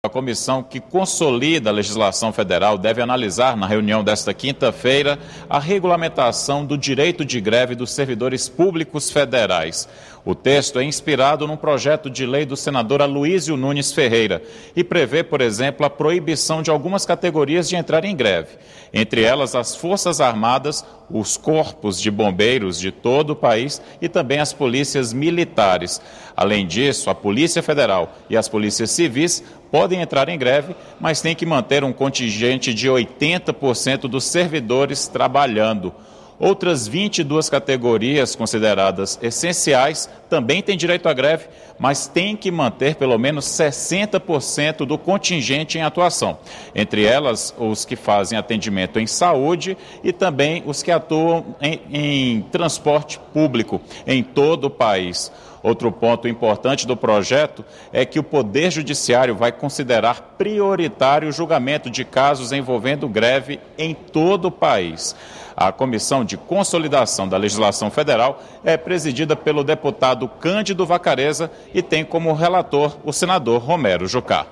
A comissão que consolida a legislação federal deve analisar, na reunião desta quinta-feira, a regulamentação do direito de greve dos servidores públicos federais. O texto é inspirado num projeto de lei do senador Aloysio Nunes Ferreira e prevê, por exemplo, a proibição de algumas categorias de entrar em greve, entre elas as Forças Armadas, os corpos de bombeiros de todo o país e também as polícias militares. Além disso, a Polícia Federal e as polícias civis podem entrar em greve, mas tem que manter um contingente de 80% dos servidores trabalhando. Outras 22 categorias consideradas essenciais também têm direito à greve, mas têm que manter pelo menos 60% do contingente em atuação. Entre elas, os que fazem atendimento em saúde e também os que atuam em, em transporte público em todo o país. Outro ponto importante do projeto é que o Poder Judiciário vai considerar prioritário o julgamento de casos envolvendo greve em todo o país. A Comissão de Consolidação da Legislação Federal é presidida pelo deputado Cândido Vacareza e tem como relator o senador Romero Jucá.